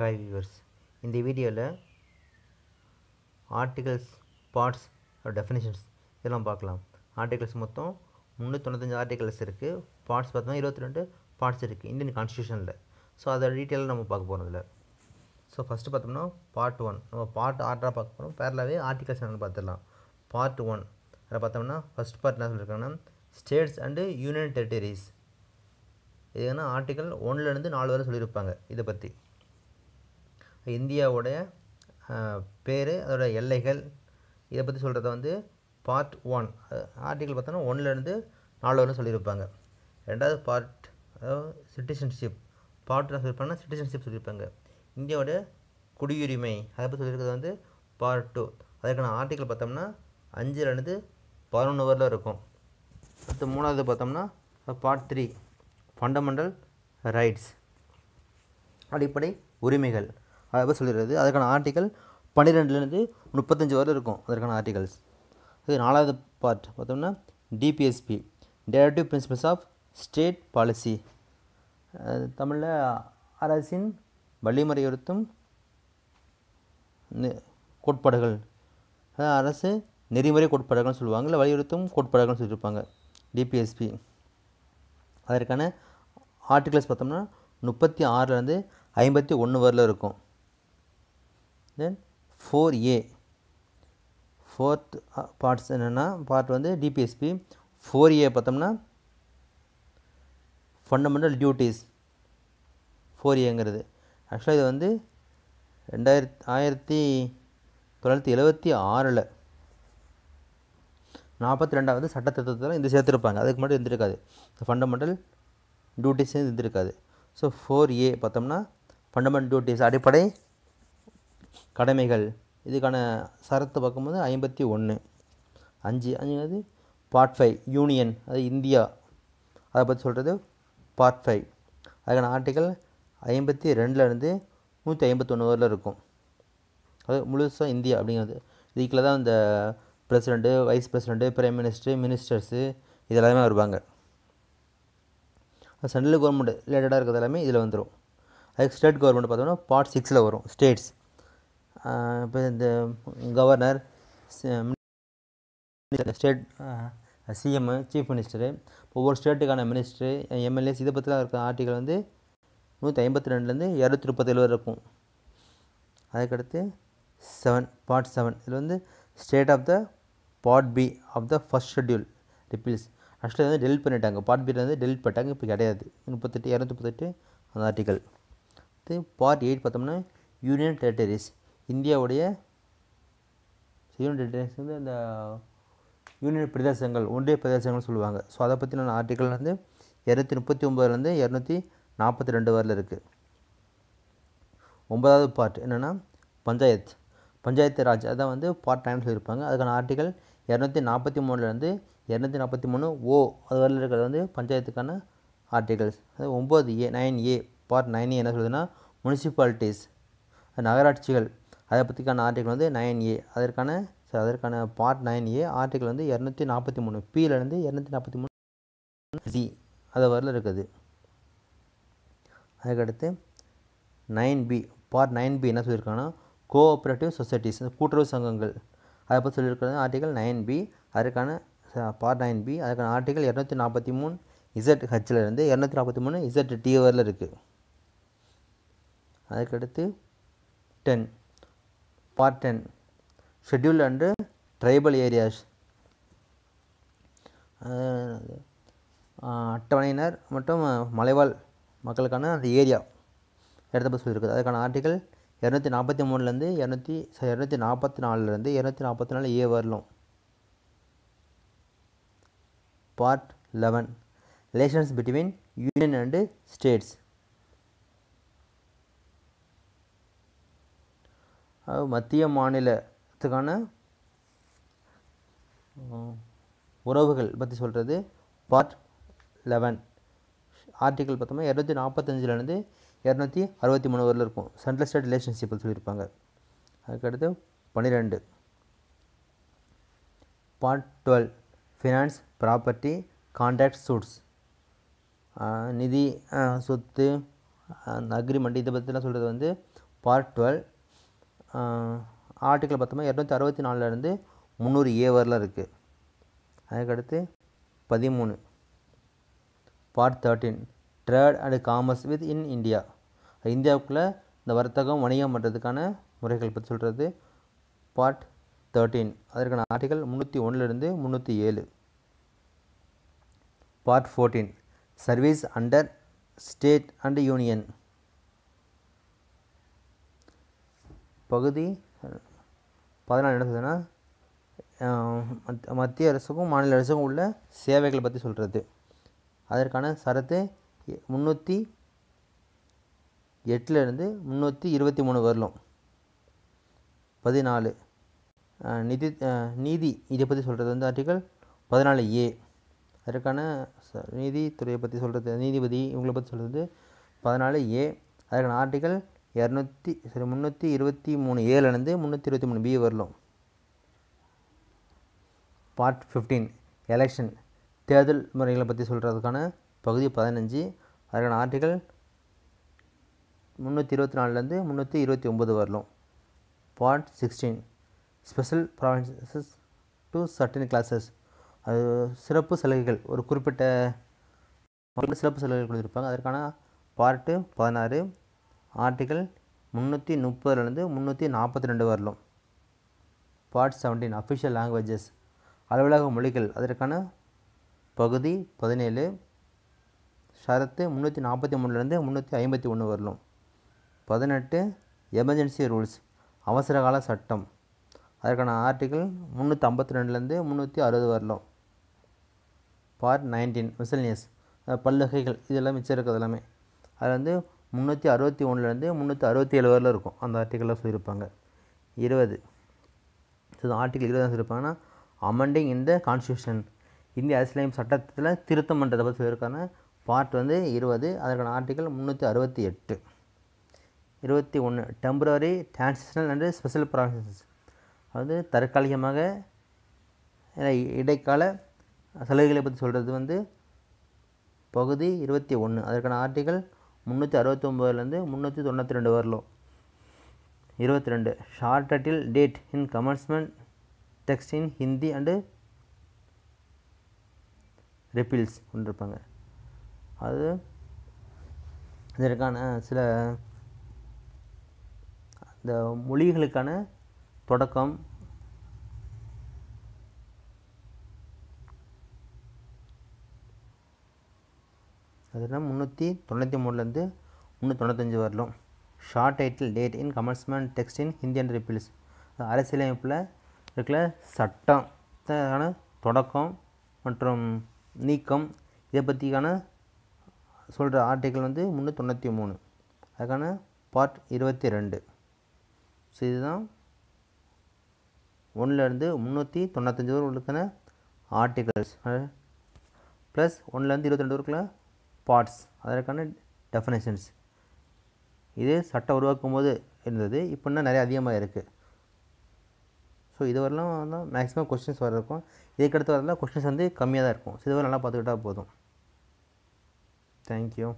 hi viewers இந்த வீடியோவில் articles parts definitions இதெல்லாம் பார்க்கலாம் ஆர்டிகல்ஸ் மொத்தம் முந்நூற்றொண்ணூத்தஞ்சு ஆர்டிகல்ஸ் இருக்குது பார்ட்ஸ் பார்த்தோம்னா இருபத்தி ரெண்டு பார்ட்ஸ் இருக்குது இந்தியன் கான்ஸ்டியூஷனில் ஸோ அதோட டீட்டெயிலாக நம்ம பார்க்க போகிறோம் இதில் ஸோ ஃபஸ்ட்டு பார்த்தோம்னா பார்ட் ஒன் நம்ம பார்ட் ஆர்டராக பார்க்க போகிறோம் பேரலாகவே ஆர்டிகல்ஸ் என்னென்னு பார்த்துடலாம் பார்ட் ஒன் அதை பார்த்தோம்னா ஃபஸ்ட் பார்ட் என்ன சொல்லியிருக்காங்கன்னா ஸ்டேட்ஸ் அண்டு யூனியன் டெரிட்டரிஸ் இது ஏன்னா ஆர்டிகல் ஒன்லேருந்து நாலு வரை சொல்லியிருப்பாங்க இதை பற்றி இந்தியாவுடைய பேர் அதோடய எல்லைகள் இதை பற்றி சொல்கிறத வந்து பார்ட் ஒன் ஆர்டிக்கல் பார்த்தோன்னா ஒன்லேருந்து நாலு வரலும் சொல்லியிருப்பாங்க ரெண்டாவது பார்ட் அதாவது சிட்டிசன்ஷிப் பார்ட் நான் சொல்லியிருப்பாங்கன்னா சிட்டிசன்ஷிப் சொல்லியிருப்பாங்க குடியுரிமை அதை பற்றி சொல்லியிருக்கிறது வந்து பார்ட் டூ அதற்கான ஆர்டிக்கல் பார்த்தோம்னா அஞ்சுலேருந்து பதினொன்று வரில் இருக்கும் அடுத்து மூணாவது பார்த்தோம்னா பார்ட் த்ரீ ஃபண்டமெண்டல் ரைட்ஸ் அடிப்படை உரிமைகள் அதை சொல்லிடுறது அதற்கான ஆர்டிக்கல் பன்னிரெண்டுலேருந்து முப்பத்தஞ்சு வரை இருக்கும் அதற்கான ஆர்டிகல்ஸ் அது நாலாவது பார்ட் பார்த்தோம்னா DPSP directive principles of state policy தமிழில் அரசின் வழிமுறையுறுத்தும் கோட்பாடுகள் அதாவது அரசு நெறிமுறை கோட்பாடுகள்னு சொல்லுவாங்க இல்லை வலியுறுத்தும் கோட்பாடுகள்னு சொல்லியிருப்பாங்க டிபிஎஸ்பி அதற்கான ஆர்டிகல்ஸ் பார்த்தோம்னா முப்பத்தி ஆறுலேருந்து ஐம்பத்தி ஒன்று வரல இருக்கும் then four A fourth parts என்னென்னா பார்ட் வந்து டிபிஎஸ்பி ஃபோர் ஏ பார்த்தோம்னா ஃபண்டமெண்டல் டியூட்டிஸ் ஃபோர் ஏங்கிறது ஆக்சுவலாக இது வந்து ரெண்டாயிரத்தி ஆயிரத்தி தொள்ளாயிரத்தி எழுபத்தி ஆறில் நாற்பத்தி ரெண்டாவது சட்ட திருத்தத்தில் இது சேர்த்துருப்பாங்க அதுக்கு மட்டும் இருந்திருக்காது ஃபண்டமெண்டல் டியூட்டிஸ் இருந்திருக்காது ஸோ ஃபோர் ஏ பார்த்தோம்னா ஃபண்டமெண்டல் டியூட்டிஸ் அடிப்படை கடமைகள் இதுக்கான சரத்து பார்க்கும்போது ஐம்பத்தி ஒன்று அஞ்சு அஞ்சு பார்ட் ஃபைவ் யூனியன் அது இந்தியா அதை பற்றி சொல்கிறது பார்ட் ஃபைவ் அதுக்கான ஆர்டிக்கல் ஐம்பத்தி ரெண்டுலேருந்து நூற்றி ஐம்பத்தொன்று வரல இருக்கும் அது முழுசாக இந்தியா அப்படிங்கிறது இதுக்குள்ள தான் இந்த president vice president prime minister ministers இது எல்லாமே வருவாங்க சென்ட்ரல் கவர்மெண்ட் ரிலேட்டடாக இருக்கிறது எல்லாமே இதில் வந்துடும் அதுக்கு ஸ்டேட் கவர்மெண்ட் பார்த்தோம்னா பார்ட் சிக்ஸில் வரும் ஸ்டேட்ஸ் இப்போ இந்த governor state CM chief minister ஒவ்வொரு ஸ்டேட்டுக்கான மினிஸ்டரு எம்எல்ஏஸ் இதை பற்றிலாம் இருக்கிற ஆர்டிக்கல் வந்து நூற்றி ஐம்பத்தி ரெண்டுலேருந்து இரநூத்தி முப்பத்தேழு வரை இருக்கும் அதுக்கடுத்து செவன் பார்ட் செவன் இதில் வந்து state of the part B of the first schedule repeals first வந்து டெலிட் பண்ணிட்டாங்க பார்ட் பியில் வந்து டெலிட் பண்ணிட்டாங்க இப்போ கிடையாது முப்பத்தெட்டு இரநூத்தி முப்பத்தெட்டு அந்த ஆர்டிக்கல் அடுத்து பார்ட் எயிட் பார்த்தோம்னா யூனியன் டெரிட்டரிஸ் இந்தியாவுடைய யூனிட் வந்து அந்த யூனியன் பிரதேசங்கள் ஒன்றிய பிரதேசங்கள்னு சொல்லுவாங்க ஸோ அதை பற்றி நான் ஆர்டிக்கல் வந்து இரநூத்தி முப்பத்தி ஒம்பதுலேருந்து இரநூத்தி நாற்பத்தி ரெண்டு வரல இருக்குது ஒன்பதாவது பார்ட் என்னென்னா பஞ்சாயத் பஞ்சாயத்து ராஜ் அதான் வந்து பார்ட் டைம் சொல்லியிருப்பாங்க அதுக்கான ஆர்டிக்கல் இரநூத்தி நாற்பத்தி மூணுலேருந்து இரநூத்தி நாற்பத்தி மூணு ஓ அது வரல இருக்கிறது வந்து பஞ்சாயத்துக்கான ஆர்டிகல்ஸ் அது ஒம்பது A nine A part nine என்ன சொல்லுதுன்னா முனிசிபாலிட்டிஸ் நகராட்சிகள் அதை பற்றிக்கான ஆர்டிக்கல் வந்து நயன் ஏ அதற்கான அதற்கான பார்ட் நயன் ஏ ஆர்டிக்கல் வந்து இரநூத்தி நாற்பத்தி மூணு பியிலேருந்து இரநூத்தி நாற்பத்தி மூணு ஜி அதை வரல இருக்குது அதுக்கடுத்து nine B part nine B என்ன சொல்லியிருக்காங்கன்னா கோஆப்ரேட்டிவ் சொசைட்டிஸ் கூட்டுறவு சங்கங்கள் அதை பற்றி சொல்லியிருக்கிறது ஆர்டிகல் நைன் பி அதற்கான பார்ட் நைன் பி அதுக்கான ஆர்டிகல் இரநூத்தி நாற்பத்தி மூணு இசட் ஹச்சில் இருந்து இரநூத்தி நாற்பத்தி மூணு இசட் டி வரல இருக்குது அதுக்கடுத்து ten part ten schedule and tribal areas அட்டவணையினர் மற்றும் மலைவாழ் மக்களுக்கான அந்த ஏரியா இடத்த பற்றி இருக்குது அதுக்கான ஆர்டிக்கல் இரநூத்தி நாற்பத்தி மூணுலேருந்து இரநூத்தி இரநூத்தி நாற்பத்தி நாலுலேருந்து இரநூத்தி நாற்பத்தி நாலு ஏ வரலாம் part eleven relations between union and states மத்திய மாநிலத்துக்கான உறவுகள் பற்றி சொல்கிறது பார்ட் லெவன் ஆர்டிக்கல் பார்த்தோம்னா இரநூத்தி நாற்பத்தஞ்சிலேருந்து இரநூத்தி அறுபத்தி மூணு வரையில் இருக்கும் சென்ட்ரல் ஸ்டேட் ரிலேஷன்ஷிப் சொல்லியிருப்பாங்க அதுக்கடுத்து பன்னிரெண்டு part twelve finance property contract suits நிதி சொத்து அக்ரிமெண்ட் இதை பற்றிலாம் சொல்கிறது வந்து பார்ட் டுவெல் ஆர்டிக்கல் பார்த்தோம்னா இரநூத்தி அறுபத்தி நாலுலேருந்து முந்நூறு ஏ வரலாம் இருக்குது அதுக்கடுத்து பதிமூணு part thirteen trade and commerce within India இந்தியாவுக்குள்ளே இந்த வர்த்தகம் வணிகம் பண்ணுறதுக்கான முறைகள் பற்றி சொல்கிறது பார்ட் தேர்ட்டீன் அதற்கான ஆர்டிக்கல் முந்நூற்றி ஒன்றுலேருந்து முந்நூற்றி ஏழு part fourteen service under state and union பகுதி பதினாலு என்ன சொல்லுதுன்னா மத்திய அரசுக்கும் மாநில அரசுக்கும் உள்ள சேவைகளை பற்றி சொல்கிறது அதற்கான சரத்து முந்நூற்றி எட்டுலேருந்து முந்நூற்றி இருபத்தி மூணு வரலும் பதினாலு நிதி நீதி இதை பற்றி சொல்கிறது வந்து ஆர்டிக்கல் பதினாலு ஏ அதற்கான நீதித்துறையை பற்றி சொல்கிறது நீதிபதி இவங்களை பற்றி சொல்கிறது பதினாலு ஏ அதற்கான ஆர்டிக்கல் இரநூத்தி சரி முந்நூற்றி இருபத்தி மூணு ஏலேருந்து முந்நூற்றி இருபத்தி மூணு பி வரலாம் பார்ட் ஃபிஃப்டீன் எலெக்ஷன் தேர்தல் முறைகளை பற்றி சொல்கிறதுக்கான பகுதி பதினஞ்சு அதற்கான ஆர்டிகல் முந்நூற்றி இருபத்தி நாலுலேருந்து முந்நூற்றி இருபத்தி ஒம்பது வரலாம் part sixteen special provisions to certain classes அது சிறப்பு சலுகைகள் ஒரு குறிப்பிட்ட சிறப்பு சலுகைகள் கொடுத்துருப்பாங்க அதற்கான பார்ட்டு பதினாறு ஆர்டிகல் முந்நூற்றி முப்பதுலேருந்து முந்நூற்றி நாற்பத்தி ரெண்டு வரலும் பார்ட் செவன்டீன் அஃபிஷியல் லாங்குவேஜஸ் அலுவலக மொழிகள் அதற்கான பகுதி பதினேழு ஷரத்து முந்நூற்றி நாற்பத்தி மூணுலேருந்து முந்நூற்றி ஐம்பத்தி ஒன்று வரலும் பதினெட்டு எமர்ஜென்சி ரூல்ஸ் அவசரகால சட்டம் அதற்கான ஆர்டிகல் முந்நூற்றி ஐம்பத்தி ரெண்டுலேருந்து முந்நூற்றி அறுபது வரலாம் பார்ட் நைன்டீன் மிசல்னியஸ் பல்லுகைகள் இதெல்லாம் மிச்சம் இருக்கிறது எல்லாமே அதில் வந்து முந்நூற்றி அறுபத்தி ஒன்றுலேருந்து முந்நூற்றி அறுபத்தி ஏழு வரல இருக்கும் அந்த ஆர்டிக்கலில் சொல்லியிருப்பாங்க இருபது ஸோ ஆர்டிக்கல் இருபது சொல்லியிருப்பாங்கன்னா அமெண்டிங் இந்த கான்ஸ்டியூஷன் இந்திய அரசியலமைப்பு சட்டத்தில் திருத்தம் பண்ணுறதை பற்றி சொல்லியிருக்காங்க பார்ட் வந்து இருபது அதற்கான ஆர்டிக்கல் முந்நூற்றி அறுபத்தி எட்டு இருபத்தி ஒன்று temporary transitional and special process அதாவது தற்காலிகமாக இடைக்கால சலுகைகளை பற்றி சொல்கிறது வந்து பகுதி இருபத்தி ஒன்று அதற்கான ஆர்டிக்கல் முந்நூற்றி அறுபத்தொம்போதுலேருந்து முந்நூற்றி தொண்ணூற்றி ரெண்டு வரலும் இருபத்தி ரெண்டு short title date in commencement text in Hindi and repeals கொண்டிருப்பாங்க அது இதற்கான சில இந்த மொழிகளுக்கான தொடக்கம் அதுனா முந்நூற்றி தொண்ணூற்றி மூணுலேருந்து முந்நூற்றி தொண்ணூத்தஞ்சு வரலும் short title date in commencement text in Hindi and repeals அரசியலமைப்பில் இருக்கிற சட்டத்தான தொடக்கம் மற்றும் நீக்கம் இதை பற்றிக்கான சொல்கிற ஆர்டிக்கல் வந்து முந்நூற்றி தொண்ணூற்றி மூணு அதுக்கான பார்ட் இருபத்தி ரெண்டு ஸோ இதுதான் ஒன்றுலேருந்து முந்நூற்றி தொண்ணூத்தஞ்சு வரை உள்ளதுக்கான ஆர்டிகல்ஸ் ப்ளஸ் ஒன்றுலேருந்து இருபத்தி ரெண்டு வரைக்குள்ள பார்ட்ஸ் அதற்கான டெஃபினேஷன்ஸ் இது சட்டம் உருவாக்கும் போது இருந்தது இப்போ இன்னும் நிறைய அதிகமாக இருக்குது ஸோ இதுவரெல்லாம் தான் மேக்ஸிமம் கொஸ்டின்ஸ் வர இருக்கும் இதுக்கடுத்து வரலாம் கொஸ்டின்ஸ் வந்து கம்மியாக தான் இருக்கும் ஸோ இதுவரை நல்லா பார்த்துக்கிட்டா போதும் தேங்க்யூ